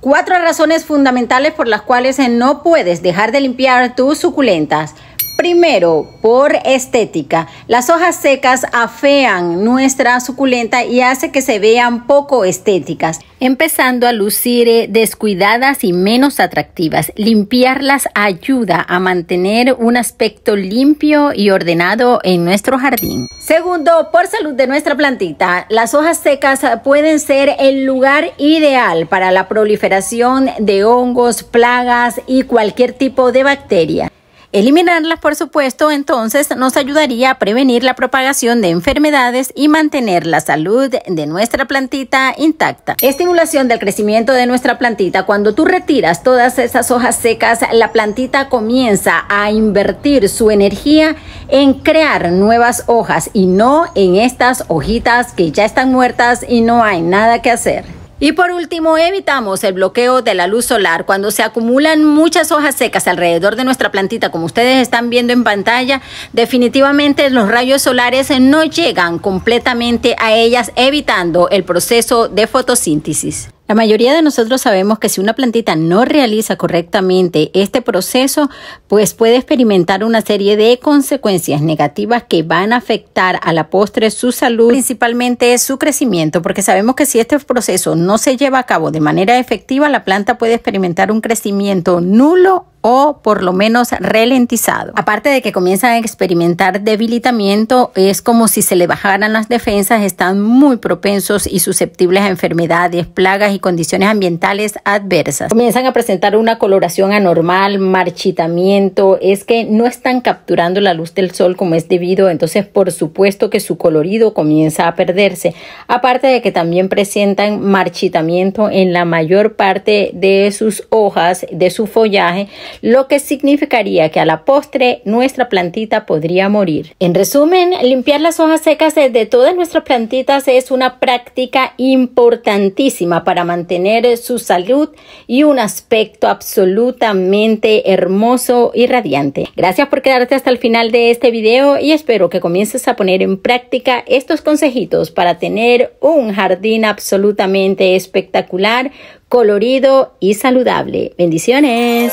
Cuatro razones fundamentales por las cuales no puedes dejar de limpiar tus suculentas. Primero, por estética. Las hojas secas afean nuestra suculenta y hace que se vean poco estéticas, empezando a lucir eh, descuidadas y menos atractivas. Limpiarlas ayuda a mantener un aspecto limpio y ordenado en nuestro jardín. Segundo, por salud de nuestra plantita. Las hojas secas pueden ser el lugar ideal para la proliferación de hongos, plagas y cualquier tipo de bacteria. Eliminarlas, por supuesto, entonces nos ayudaría a prevenir la propagación de enfermedades y mantener la salud de nuestra plantita intacta. Estimulación del crecimiento de nuestra plantita. Cuando tú retiras todas esas hojas secas, la plantita comienza a invertir su energía en crear nuevas hojas y no en estas hojitas que ya están muertas y no hay nada que hacer. Y por último, evitamos el bloqueo de la luz solar. Cuando se acumulan muchas hojas secas alrededor de nuestra plantita, como ustedes están viendo en pantalla, definitivamente los rayos solares no llegan completamente a ellas, evitando el proceso de fotosíntesis. La mayoría de nosotros sabemos que si una plantita no realiza correctamente este proceso, pues puede experimentar una serie de consecuencias negativas que van a afectar a la postre su salud, principalmente su crecimiento, porque sabemos que si este proceso no se lleva a cabo de manera efectiva, la planta puede experimentar un crecimiento nulo o por lo menos ralentizado. Aparte de que comienzan a experimentar debilitamiento, es como si se le bajaran las defensas, están muy propensos y susceptibles a enfermedades, plagas y condiciones ambientales adversas. Comienzan a presentar una coloración anormal, marchitamiento, es que no están capturando la luz del sol como es debido, entonces por supuesto que su colorido comienza a perderse. Aparte de que también presentan marchitamiento en la mayor parte de sus hojas, de su follaje, lo que significaría que a la postre nuestra plantita podría morir. En resumen, limpiar las hojas secas de todas nuestras plantitas es una práctica importantísima para mantener su salud y un aspecto absolutamente hermoso y radiante. Gracias por quedarte hasta el final de este video y espero que comiences a poner en práctica estos consejitos para tener un jardín absolutamente espectacular, colorido y saludable. Bendiciones.